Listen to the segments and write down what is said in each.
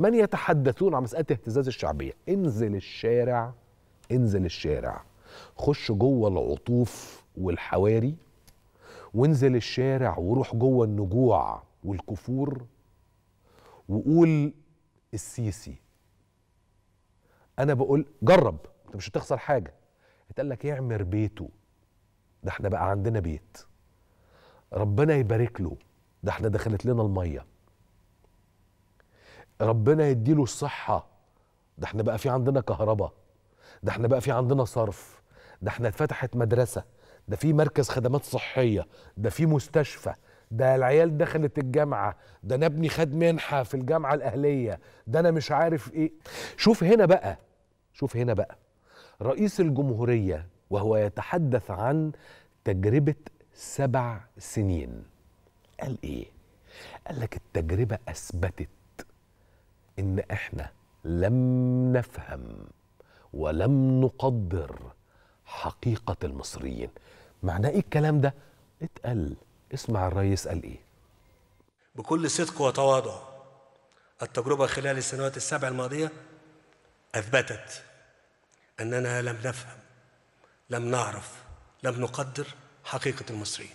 من يتحدثون عن مساله اهتزاز الشعبيه انزل الشارع انزل الشارع خش جوه العطوف والحواري وانزل الشارع وروح جوه النجوع والكفور وقول السيسي انا بقول جرب انت مش هتخسر حاجه اتقال لك يعمر بيته ده احنا بقى عندنا بيت ربنا يبارك له ده احنا دخلت لنا الميه ربنا يديله الصحة ده احنا بقى في عندنا كهرباء ده احنا بقى في عندنا صرف ده احنا اتفتحت مدرسة ده في مركز خدمات صحية ده في مستشفى ده العيال دخلت الجامعة ده انا ابني خد منحة في الجامعة الأهلية ده انا مش عارف ايه شوف هنا بقى شوف هنا بقى رئيس الجمهورية وهو يتحدث عن تجربة سبع سنين قال ايه؟ قال لك التجربة أثبتت ان احنا لم نفهم ولم نقدر حقيقه المصريين معناه ايه الكلام ده اتقل اسمع الرئيس قال ايه بكل صدق وتواضع التجربه خلال السنوات السبع الماضيه اثبتت اننا لم نفهم لم نعرف لم نقدر حقيقه المصريين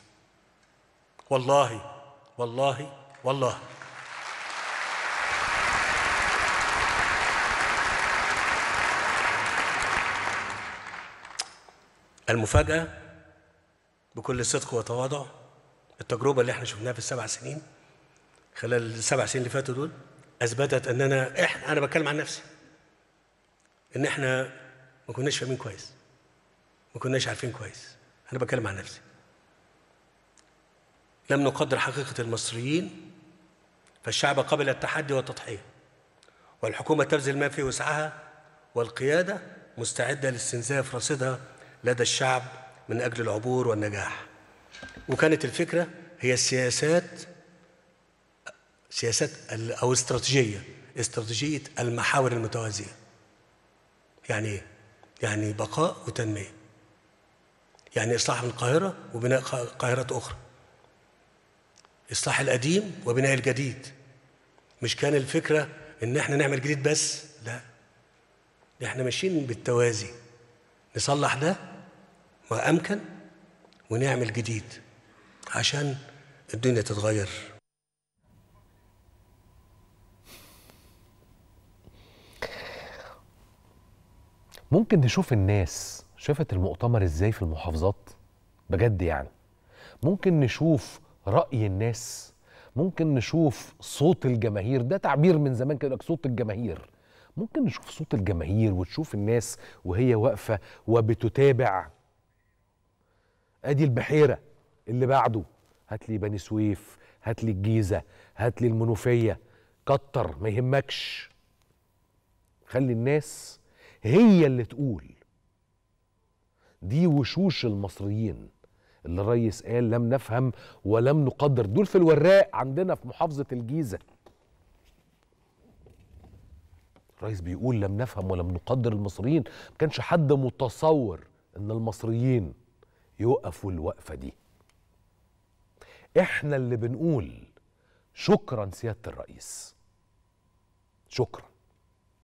والله والله والله المفاجأة بكل صدق وتواضع التجربة اللي احنا شفناها في السبع سنين خلال السبع سنين اللي فاتوا دول أثبتت أننا إحنا أنا بتكلم عن نفسي إن إحنا ما كناش فاهمين كويس ما كناش عارفين كويس أنا بتكلم عن نفسي لم نقدر حقيقة المصريين فالشعب قبل التحدي والتضحية والحكومة تبذل ما في وسعها والقيادة مستعدة لاستنزاف رصيدها لدى الشعب من أجل العبور والنجاح وكانت الفكرة هي السياسات سياسات أو استراتيجية استراتيجية المحاور المتوازية يعني إيه؟ يعني بقاء وتنمية يعني إصلاح من القاهرة وبناء قاهرات أخرى إصلاح القديم وبناء الجديد مش كان الفكرة إن إحنا نعمل جديد بس لا إحنا ماشيين بالتوازي نصلح ده وأمكن ونعمل جديد عشان الدنيا تتغير ممكن نشوف الناس شافت المؤتمر ازاي في المحافظات بجد يعني ممكن نشوف رأي الناس ممكن نشوف صوت الجماهير ده تعبير من زمان كده صوت الجماهير ممكن نشوف صوت الجماهير وتشوف الناس وهي واقفة وبتتابع ادي البحيره اللي بعده هات لي بني سويف هات لي الجيزه هات لي المنوفيه كتر ما يهمكش خلي الناس هي اللي تقول دي وشوش المصريين اللي الريس قال لم نفهم ولم نقدر دول في الوراق عندنا في محافظه الجيزه الريس بيقول لم نفهم ولم نقدر المصريين ما كانش حد متصور ان المصريين يقفوا الوقفه دي احنا اللي بنقول شكرا سياده الرئيس شكرا